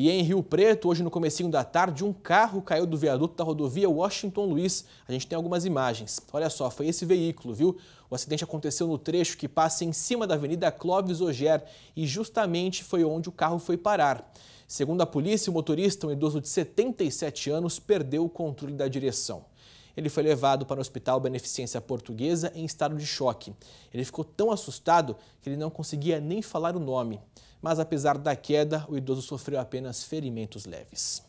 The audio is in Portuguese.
E em Rio Preto, hoje no comecinho da tarde, um carro caiu do viaduto da rodovia Washington Luiz. A gente tem algumas imagens. Olha só, foi esse veículo, viu? O acidente aconteceu no trecho que passa em cima da Avenida Clóvis Oger e justamente foi onde o carro foi parar. Segundo a polícia, o motorista, um idoso de 77 anos, perdeu o controle da direção ele foi levado para o Hospital Beneficência Portuguesa em estado de choque. Ele ficou tão assustado que ele não conseguia nem falar o nome. Mas apesar da queda, o idoso sofreu apenas ferimentos leves.